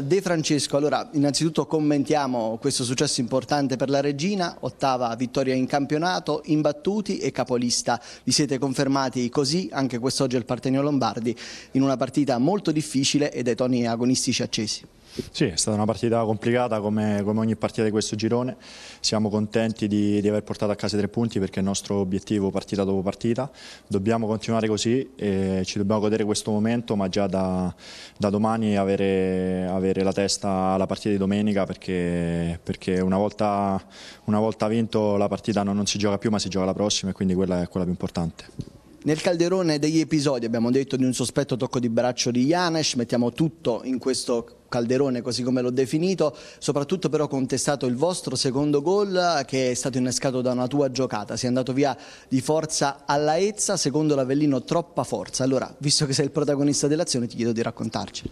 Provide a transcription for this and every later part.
De Francesco, allora innanzitutto commentiamo questo successo importante per la Regina, ottava vittoria in campionato, imbattuti e capolista. Vi siete confermati così anche quest'oggi al Partenio Lombardi in una partita molto difficile e dai toni agonistici accesi. Sì, è stata una partita complicata come, come ogni partita di questo girone, siamo contenti di, di, aver portato a casa i tre punti perché è il nostro obiettivo partita dopo partita, dobbiamo continuare così e ci dobbiamo godere questo momento ma già da, da domani avere, avere, la testa alla partita di domenica perché, perché una, volta, una, volta, vinto la partita non, non si gioca più ma si gioca la prossima e quindi quella è quella più importante. Nel calderone degli episodi abbiamo detto di un sospetto tocco di braccio di Janesh, mettiamo tutto in questo calderone così come l'ho definito, soprattutto però contestato il vostro secondo gol che è stato innescato da una tua giocata, si è andato via di forza alla Ezza, secondo l'Avellino troppa forza. Allora, visto che sei il protagonista dell'azione ti chiedo di raccontarci.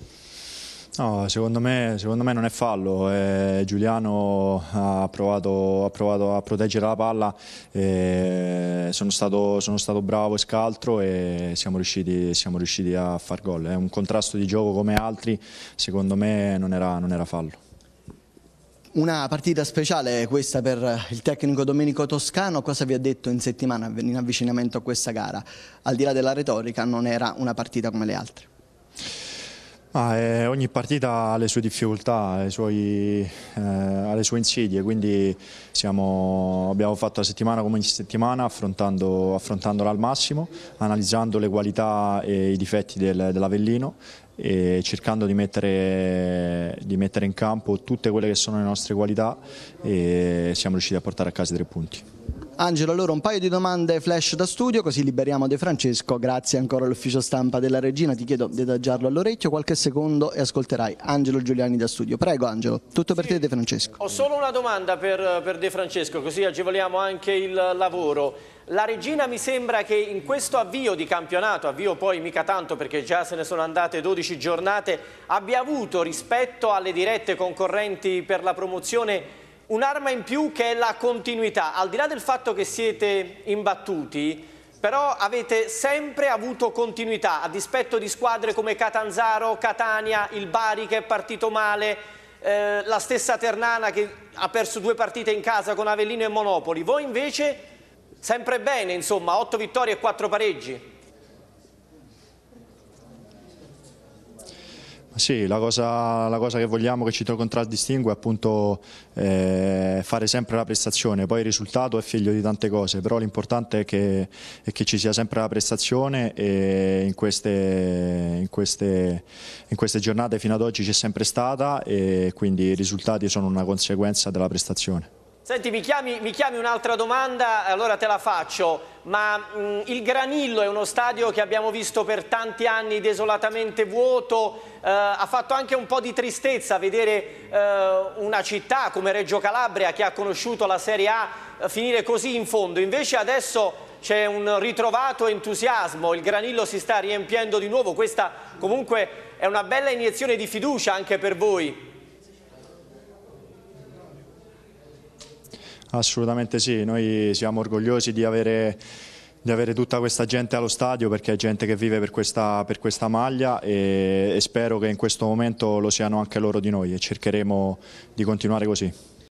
No, secondo me, secondo me, non è fallo. Eh, Giuliano ha provato, ha provato, a proteggere la palla. Eh, sono, stato, sono, stato, bravo e scaltro e siamo riusciti, siamo riusciti a far gol. È un contrasto di gioco come altri, secondo me non era, non era fallo. Una partita speciale questa per il tecnico Domenico Toscano, cosa vi ha detto in settimana in avvicinamento a questa gara? Al di là della retorica non era una partita come le altre. Ah, eh, ogni partita ha le sue difficoltà, suoi, eh, ha le sue insidie, quindi siamo, abbiamo fatto la settimana come ogni settimana affrontando, affrontandola al massimo, analizzando le qualità e i difetti del, dell'Avellino e cercando di mettere, di mettere in campo tutte quelle che sono le nostre qualità e siamo riusciti a portare a casa i tre punti. Angelo, allora un paio di domande flash da studio, così liberiamo De Francesco. Grazie ancora all'ufficio stampa della regina. Ti chiedo di adagiarlo all'orecchio qualche secondo e ascolterai Angelo Giuliani da studio. Prego, Angelo, tutto sì. per te, De Francesco. Ho solo una domanda per, per De Francesco, così agevoliamo anche il lavoro. La regina mi sembra che in questo avvio di campionato, avvio poi mica tanto perché già se ne sono andate 12 giornate, abbia avuto rispetto alle dirette concorrenti per la promozione Un'arma in più che è la continuità, al di là del fatto che siete imbattuti, però avete sempre avuto continuità, a dispetto di squadre come Catanzaro, Catania, il Bari che è partito male, eh, la stessa Ternana che ha perso due partite in casa con Avellino e Monopoli. Voi invece sempre bene, insomma, 8 vittorie e 4 pareggi. Sì, la cosa, la cosa che vogliamo che ci contraddistingue è appunto eh, fare sempre la prestazione, poi il risultato è figlio di tante cose, però l'importante è che, è che ci sia sempre la prestazione e in queste, in queste, in queste giornate fino ad oggi c'è sempre stata e quindi i risultati sono una conseguenza della prestazione. Senti, mi chiami, chiami un'altra domanda, allora te la faccio, ma mh, mm, il Granillo è uno stadio che abbiamo visto per tanti anni desolatamente vuoto, eh, ha fatto anche un po' di tristezza vedere eh, una città come Reggio Calabria che ha conosciuto la Serie A eh, finire così in fondo, invece adesso c'è un ritrovato entusiasmo, il Granillo si sta riempiendo di nuovo, questa comunque è una bella iniezione di fiducia anche per voi. Assolutamente sì, noi siamo orgogliosi di avere, di avere tutta questa gente allo stadio perché è gente che vive per questa, per questa maglia e, e spero che in questo momento lo siano anche loro di noi e cercheremo di continuare così.